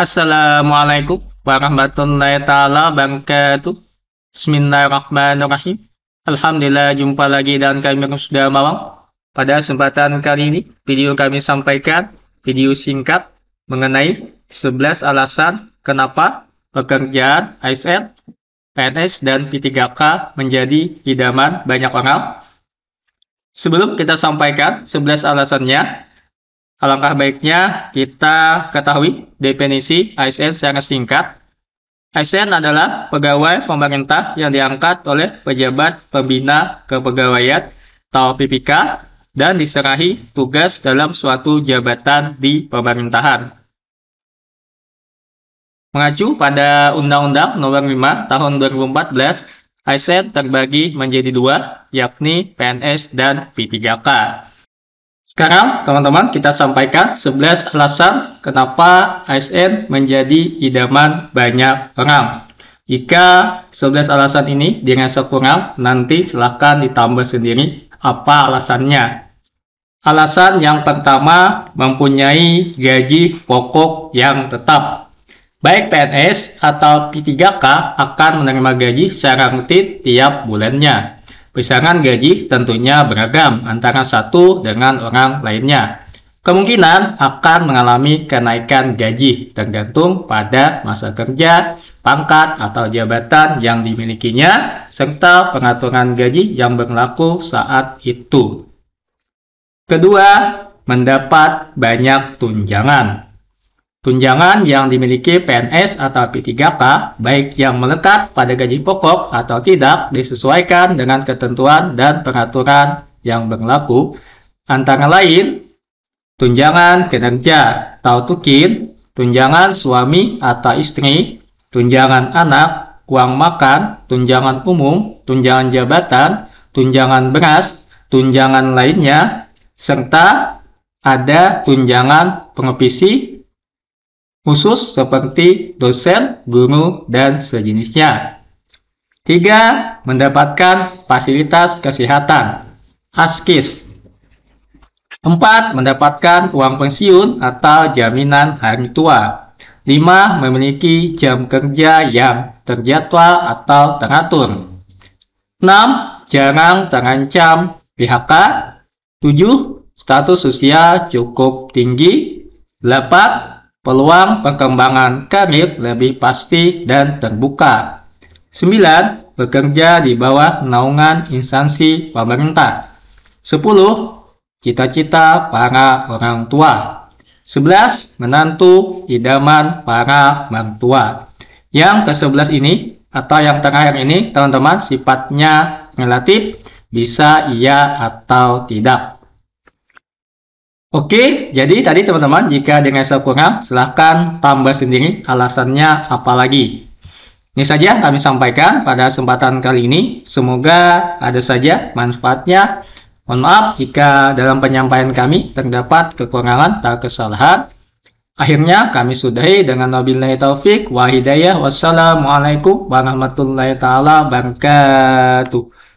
Assalamualaikum warahmatullahi taala wabarakatuh. Bismillahirrahmanirrahim. Alhamdulillah jumpa lagi dan kami sudah malam. Pada kesempatan kali ini, video kami sampaikan video singkat mengenai 11 alasan kenapa pekerjaan ASN, PNS dan P3K menjadi idaman banyak orang. Sebelum kita sampaikan 11 alasannya, Alangkah baiknya kita ketahui definisi ASN secara singkat. ASN adalah pegawai pemerintah yang diangkat oleh pejabat pembina kepegawaian atau PPK dan diserahi tugas dalam suatu jabatan di pemerintahan. Mengacu pada Undang-Undang Nomor 5 Tahun 2014, ASN terbagi menjadi dua, yakni PNS dan p 3 sekarang teman-teman kita sampaikan 11 alasan kenapa ASN menjadi idaman banyak orang. Jika 11 alasan ini dirasa kurang, nanti silahkan ditambah sendiri apa alasannya. Alasan yang pertama mempunyai gaji pokok yang tetap. Baik PNS atau P3K akan menerima gaji secara rutin tiap bulannya. Besaran gaji tentunya beragam antara satu dengan orang lainnya. Kemungkinan akan mengalami kenaikan gaji tergantung pada masa kerja, pangkat atau jabatan yang dimilikinya, serta pengaturan gaji yang berlaku saat itu. Kedua, mendapat banyak tunjangan. Tunjangan yang dimiliki PNS atau P3K, baik yang melekat pada gaji pokok atau tidak, disesuaikan dengan ketentuan dan peraturan yang berlaku, antara lain tunjangan kinerja atau tukin, tunjangan suami atau istri, tunjangan anak, uang makan, tunjangan umum, tunjangan jabatan, tunjangan beras, tunjangan lainnya, serta ada tunjangan pengepisi khusus seperti dosen, guru, dan sejenisnya. tiga Mendapatkan fasilitas kesehatan ASKIS empat Mendapatkan uang pensiun atau jaminan hari tua lima Memiliki jam kerja yang terjadwal atau teratur enam Jarang terancam PHK tujuh Status sosial cukup tinggi 8 peluang perkembangan karir lebih pasti dan terbuka. 9. Bekerja di bawah naungan instansi pemerintah. 10. Cita-cita para orang tua. 11. Menantu idaman para orang tua. Yang ke-11 ini atau yang terakhir ini, teman-teman, sifatnya relatif bisa iya atau tidak. Oke, jadi tadi teman-teman jika dengan saya kurang, silahkan tambah sendiri alasannya apa lagi. Ini saja kami sampaikan pada kesempatan kali ini. Semoga ada saja manfaatnya. Mohon maaf jika dalam penyampaian kami terdapat kekurangan atau kesalahan. Akhirnya kami sudahi dengan wabillahi taufik wa hidayah. Wassalamualaikum warahmatullahi taala wabarakatuh.